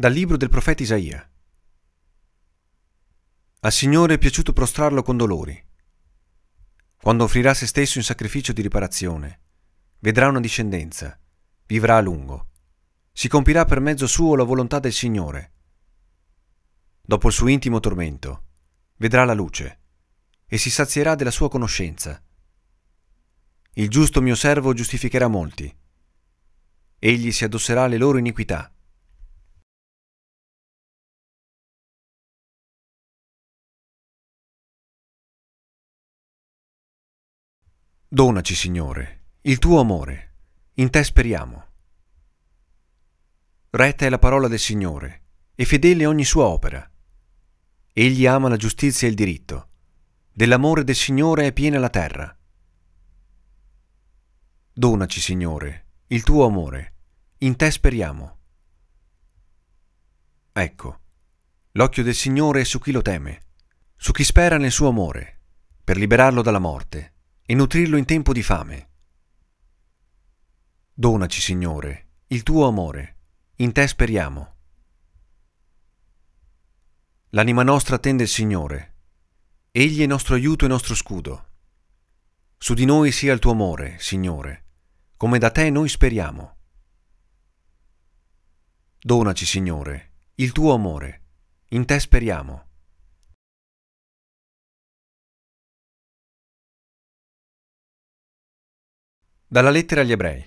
Dal libro del profeta Isaia. Al Signore è piaciuto prostrarlo con dolori. Quando offrirà se stesso in sacrificio di riparazione, vedrà una discendenza, vivrà a lungo. Si compirà per mezzo suo la volontà del Signore. Dopo il suo intimo tormento, vedrà la luce e si sazierà della sua conoscenza. Il giusto mio servo giustificherà molti. Egli si addosserà alle loro iniquità Donaci, Signore, il tuo amore, in te speriamo. Retta è la parola del Signore, e fedele ogni sua opera. Egli ama la giustizia e il diritto. Dell'amore del Signore è piena la terra. Donaci, Signore, il tuo amore, in te speriamo. Ecco, l'occhio del Signore è su chi lo teme, su chi spera nel suo amore, per liberarlo dalla morte e nutrirlo in tempo di fame. Donaci, Signore, il tuo amore, in te speriamo. L'anima nostra attende il Signore, egli è nostro aiuto e nostro scudo. Su di noi sia il tuo amore, Signore, come da te noi speriamo. Donaci, Signore, il tuo amore, in te speriamo. Dalla lettera agli ebrei.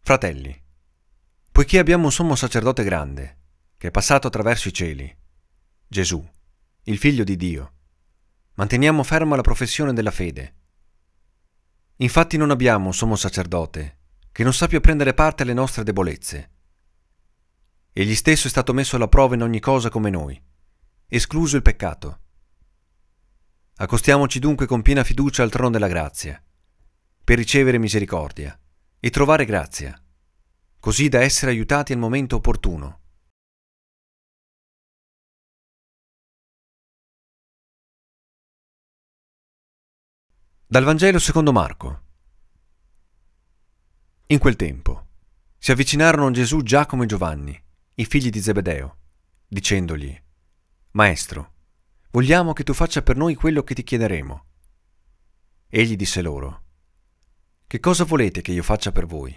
Fratelli, poiché abbiamo un sommo sacerdote grande, che è passato attraverso i cieli, Gesù, il figlio di Dio, manteniamo ferma la professione della fede. Infatti non abbiamo un sommo sacerdote che non sappia prendere parte alle nostre debolezze. Egli stesso è stato messo alla prova in ogni cosa come noi, escluso il peccato. Accostiamoci dunque con piena fiducia al trono della grazia per ricevere misericordia e trovare grazia, così da essere aiutati al momento opportuno. Dal Vangelo secondo Marco. In quel tempo si avvicinarono a Gesù Giacomo e Giovanni, i figli di Zebedeo, dicendogli, Maestro, vogliamo che tu faccia per noi quello che ti chiederemo. Egli disse loro, che cosa volete che io faccia per voi?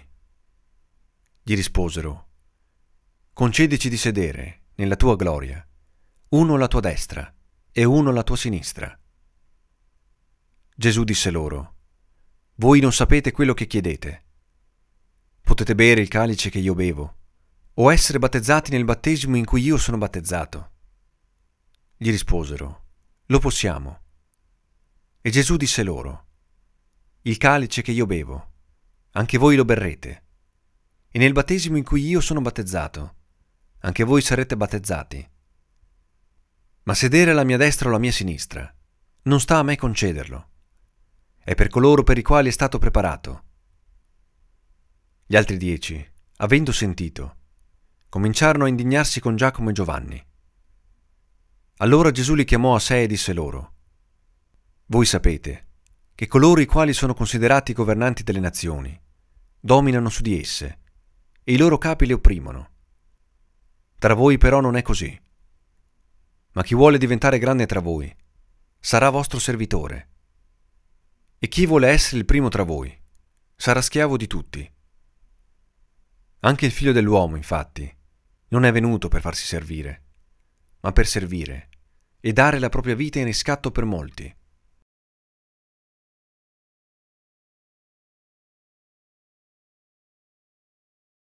Gli risposero, Concedici di sedere nella tua gloria, uno alla tua destra e uno alla tua sinistra. Gesù disse loro, Voi non sapete quello che chiedete. Potete bere il calice che io bevo, o essere battezzati nel battesimo in cui io sono battezzato. Gli risposero, Lo possiamo. E Gesù disse loro, il calice che io bevo, anche voi lo berrete. E nel battesimo in cui io sono battezzato, anche voi sarete battezzati. Ma sedere alla mia destra o alla mia sinistra non sta a me concederlo. È per coloro per i quali è stato preparato. Gli altri dieci, avendo sentito, cominciarono a indignarsi con Giacomo e Giovanni. Allora Gesù li chiamò a sé e disse loro, Voi sapete, che coloro i quali sono considerati governanti delle nazioni dominano su di esse e i loro capi le opprimono. Tra voi però non è così. Ma chi vuole diventare grande tra voi sarà vostro servitore. E chi vuole essere il primo tra voi sarà schiavo di tutti. Anche il figlio dell'uomo, infatti, non è venuto per farsi servire, ma per servire e dare la propria vita in riscatto per molti.